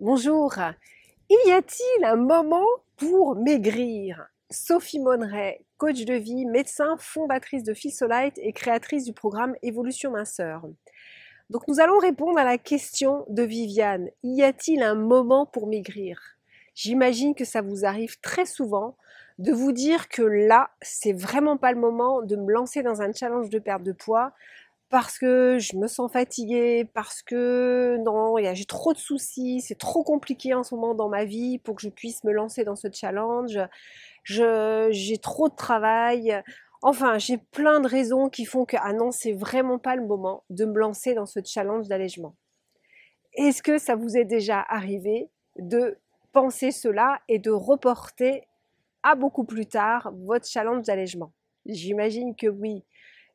Bonjour. y a-t-il un moment pour maigrir Sophie Monneret, coach de vie, médecin, fondatrice de Solite et créatrice du programme Évolution Minceur. Donc nous allons répondre à la question de Viviane. Y a-t-il un moment pour maigrir J'imagine que ça vous arrive très souvent de vous dire que là, c'est vraiment pas le moment de me lancer dans un challenge de perte de poids, parce que je me sens fatiguée, parce que non, j'ai trop de soucis, c'est trop compliqué en ce moment dans ma vie pour que je puisse me lancer dans ce challenge, j'ai trop de travail. Enfin, j'ai plein de raisons qui font que, ah non, c'est vraiment pas le moment de me lancer dans ce challenge d'allègement. Est-ce que ça vous est déjà arrivé de penser cela et de reporter à beaucoup plus tard votre challenge d'allègement J'imagine que oui.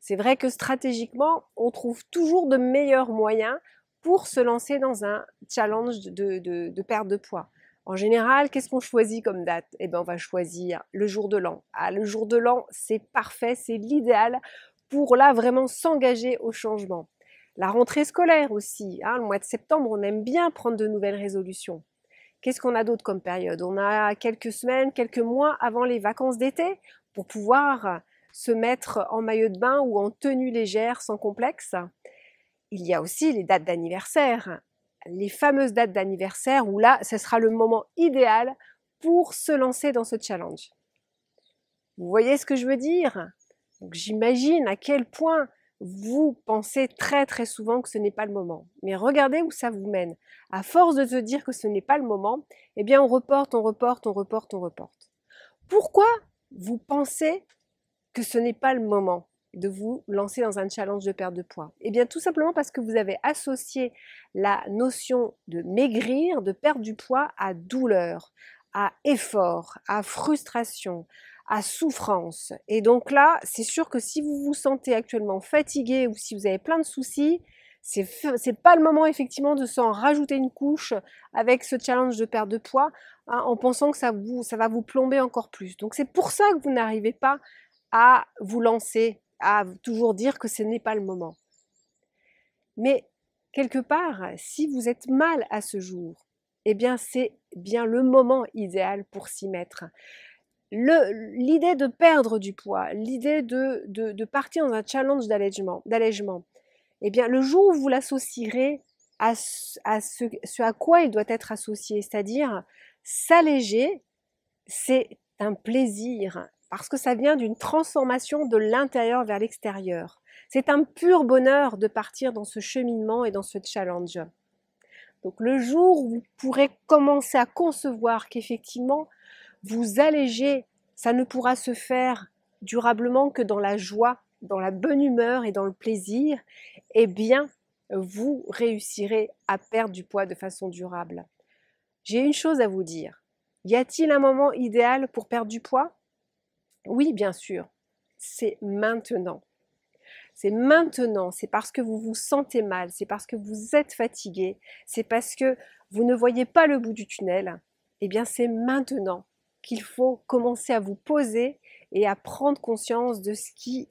C'est vrai que stratégiquement, on trouve toujours de meilleurs moyens pour se lancer dans un challenge de, perte de poids. En général, qu'est-ce qu'on choisit comme date Eh bien, on va choisir le jour de l'an. Ah, le jour de l'an, c'est parfait, c'est l'idéal pour là vraiment s'engager au changement. La rentrée scolaire aussi, hein, le mois de septembre, on aime bien prendre de nouvelles résolutions. Qu'est-ce qu'on a d'autre comme période On a quelques semaines, quelques mois avant les vacances d'été pour pouvoir se mettre en maillot de bain ou en tenue légère sans complexe. Il y a aussi les dates d'anniversaire, les fameuses dates d'anniversaire où là, ce sera le moment idéal pour se lancer dans ce challenge. Vous voyez ce que je veux dire J'imagine à quel point vous pensez très très souvent que ce n'est pas le moment. Mais regardez où ça vous mène. À force de se dire que ce n'est pas le moment, eh bien on reporte, on reporte, on reporte, on reporte. Pourquoi vous pensez que ce n'est pas le moment de vous lancer dans un challenge de perte de poids Eh bien tout simplement parce que vous avez associé la notion de maigrir, de perdre du poids à douleur, à effort, à frustration, à souffrance. Et donc là, c'est sûr que si vous vous sentez actuellement fatigué ou si vous avez plein de soucis, c'est pas le moment effectivement de s'en rajouter une couche avec ce challenge de perte de poids hein, en pensant que ça, vous, ça va vous plomber encore plus. Donc c'est pour ça que vous n'arrivez pas à vous lancer, à toujours dire que ce n'est pas le moment. Mais quelque part, si vous êtes mal à ce jour, eh bien c'est bien le moment idéal pour s'y mettre. L'idée de perdre du poids, l'idée de, partir dans un challenge d'allègement, eh bien le jour où vous l'associerez à, ce à quoi il doit être associé, c'est-à-dire s'alléger, c'est un plaisir, parce que ça vient d'une transformation de l'intérieur vers l'extérieur. C'est un pur bonheur de partir dans ce cheminement et dans ce challenge. Donc le jour où vous pourrez commencer à concevoir qu'effectivement vous allégez, ça ne pourra se faire durablement que dans la joie, dans la bonne humeur et dans le plaisir, eh bien vous réussirez à perdre du poids de façon durable. J'ai une chose à vous dire. Y a-t-il un moment idéal pour perdre du poids oui, bien sûr, c'est maintenant. C'est maintenant, c'est parce que vous vous sentez mal, c'est parce que vous êtes fatigué, c'est parce que vous ne voyez pas le bout du tunnel. Eh bien, c'est maintenant qu'il faut commencer à vous poser et à prendre conscience de ce qui,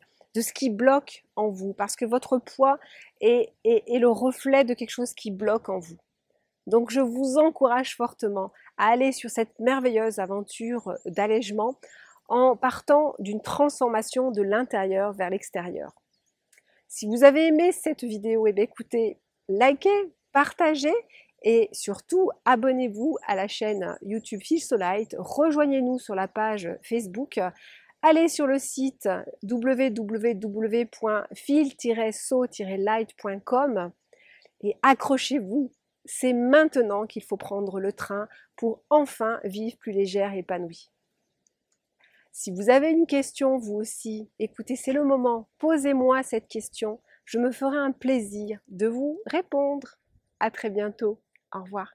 bloque en vous, parce que votre poids est, est le reflet de quelque chose qui bloque en vous. Donc je vous encourage fortement à aller sur cette merveilleuse aventure euh, d'allègement en partant d'une transformation de l'intérieur vers l'extérieur. Si vous avez aimé cette vidéo, et eh bien, écoutez, likez, partagez et surtout abonnez-vous à la chaîne YouTube Light. rejoignez-nous sur la page Facebook, allez sur le site www.fil-so-light.com et accrochez-vous, c'est maintenant qu'il faut prendre le train pour enfin vivre plus légère et épanouie. Si vous avez une question, vous aussi, écoutez, c'est le moment. Posez-moi cette question. Je me ferai un plaisir de vous répondre. À très bientôt. Au revoir.